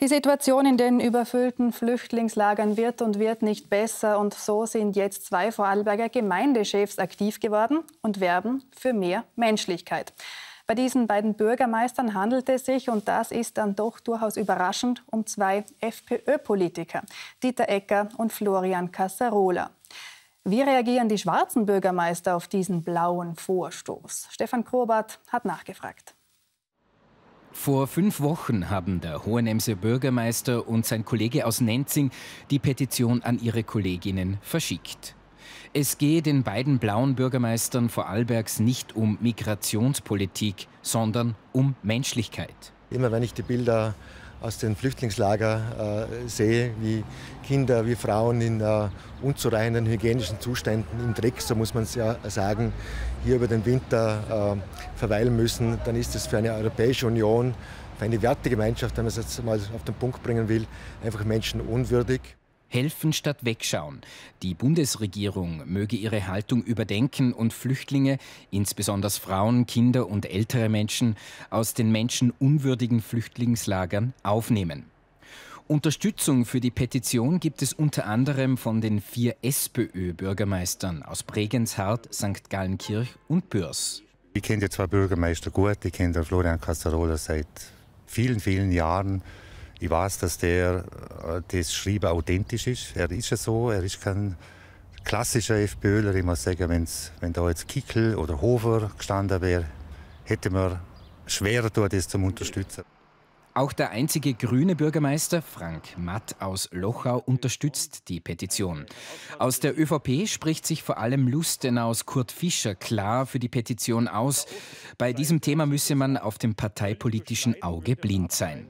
Die Situation in den überfüllten Flüchtlingslagern wird und wird nicht besser und so sind jetzt zwei Vorarlberger Gemeindechefs aktiv geworden und werben für mehr Menschlichkeit. Bei diesen beiden Bürgermeistern handelt es sich, und das ist dann doch durchaus überraschend, um zwei FPÖ-Politiker, Dieter Ecker und Florian Cassarola. Wie reagieren die schwarzen Bürgermeister auf diesen blauen Vorstoß? Stefan Krobart hat nachgefragt. Vor fünf Wochen haben der Hohenemser Bürgermeister und sein Kollege aus Nenzing die Petition an ihre Kolleginnen verschickt. Es gehe den beiden blauen Bürgermeistern Vorarlbergs nicht um Migrationspolitik, sondern um Menschlichkeit. Immer wenn ich die Bilder aus den Flüchtlingslagern äh, sehe, wie Kinder, wie Frauen in äh, unzureinen hygienischen Zuständen, im Dreck, so muss man es ja sagen, hier über den Winter äh, verweilen müssen, dann ist es für eine Europäische Union, für eine Wertegemeinschaft, wenn man es jetzt mal auf den Punkt bringen will, einfach menschenunwürdig. Helfen statt wegschauen. Die Bundesregierung möge ihre Haltung überdenken und Flüchtlinge, insbesondere Frauen, Kinder und ältere Menschen, aus den menschenunwürdigen Flüchtlingslagern aufnehmen. Unterstützung für die Petition gibt es unter anderem von den vier SPÖ-Bürgermeistern aus Bregenzhardt, St. Gallenkirch und Bürs. Ich kenne die zwei Bürgermeister gut. Ich kenne Florian Casarola seit vielen, vielen Jahren. Ich weiß, dass der äh, das Schreiben authentisch ist. Er ist ja so, er ist kein klassischer FPÖler. Ich muss sagen, wenn's, wenn da jetzt Kickel oder Hofer gestanden wäre, hätte man schwerer tun, das zu unterstützen. Auch der einzige grüne Bürgermeister Frank Matt aus Lochau unterstützt die Petition. Aus der ÖVP spricht sich vor allem Lustenaus Kurt Fischer klar für die Petition aus. Bei diesem Thema müsse man auf dem parteipolitischen Auge blind sein.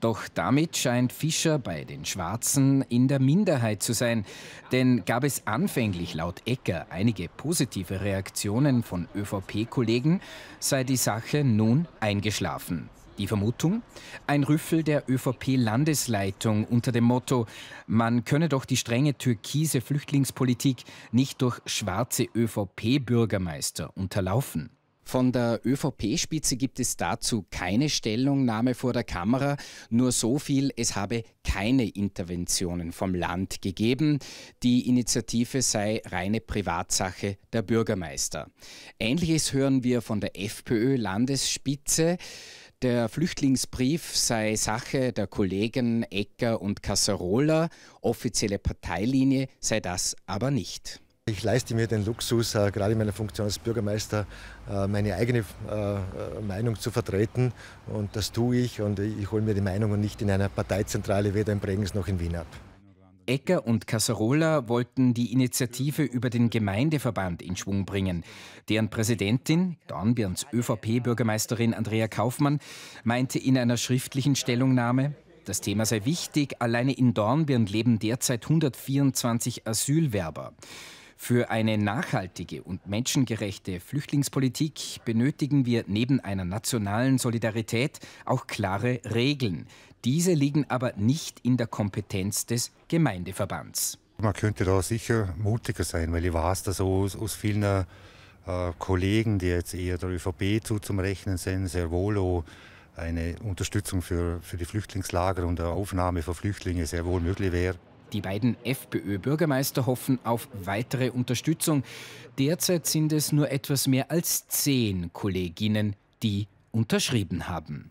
Doch damit scheint Fischer bei den Schwarzen in der Minderheit zu sein. Denn gab es anfänglich laut Ecker einige positive Reaktionen von ÖVP-Kollegen, sei die Sache nun eingeschlafen. Die Vermutung? Ein Rüffel der ÖVP-Landesleitung unter dem Motto, man könne doch die strenge türkise Flüchtlingspolitik nicht durch schwarze ÖVP-Bürgermeister unterlaufen. Von der ÖVP-Spitze gibt es dazu keine Stellungnahme vor der Kamera, nur so viel, es habe keine Interventionen vom Land gegeben. Die Initiative sei reine Privatsache der Bürgermeister. Ähnliches hören wir von der FPÖ-Landesspitze. Der Flüchtlingsbrief sei Sache der Kollegen Ecker und Kasserola, offizielle Parteilinie sei das aber nicht. Ich leiste mir den Luxus, äh, gerade in meiner Funktion als Bürgermeister, äh, meine eigene äh, Meinung zu vertreten. Und das tue ich. Und ich hole mir die Meinungen nicht in einer Parteizentrale, weder in Bregenz noch in Wien ab. Ecker und Casserola wollten die Initiative über den Gemeindeverband in Schwung bringen. Deren Präsidentin, Dornbirns ÖVP-Bürgermeisterin Andrea Kaufmann, meinte in einer schriftlichen Stellungnahme, das Thema sei wichtig, alleine in Dornbirn leben derzeit 124 Asylwerber. Für eine nachhaltige und menschengerechte Flüchtlingspolitik benötigen wir neben einer nationalen Solidarität auch klare Regeln. Diese liegen aber nicht in der Kompetenz des Gemeindeverbands. Man könnte da sicher mutiger sein, weil ich weiß, dass aus, aus vielen äh, Kollegen, die jetzt eher der ÖVP zuzurechnen sind, sehr wohl auch eine Unterstützung für, für die Flüchtlingslager und eine Aufnahme von Flüchtlingen sehr wohl möglich wäre. Die beiden FPÖ-Bürgermeister hoffen auf weitere Unterstützung. Derzeit sind es nur etwas mehr als zehn Kolleginnen, die unterschrieben haben.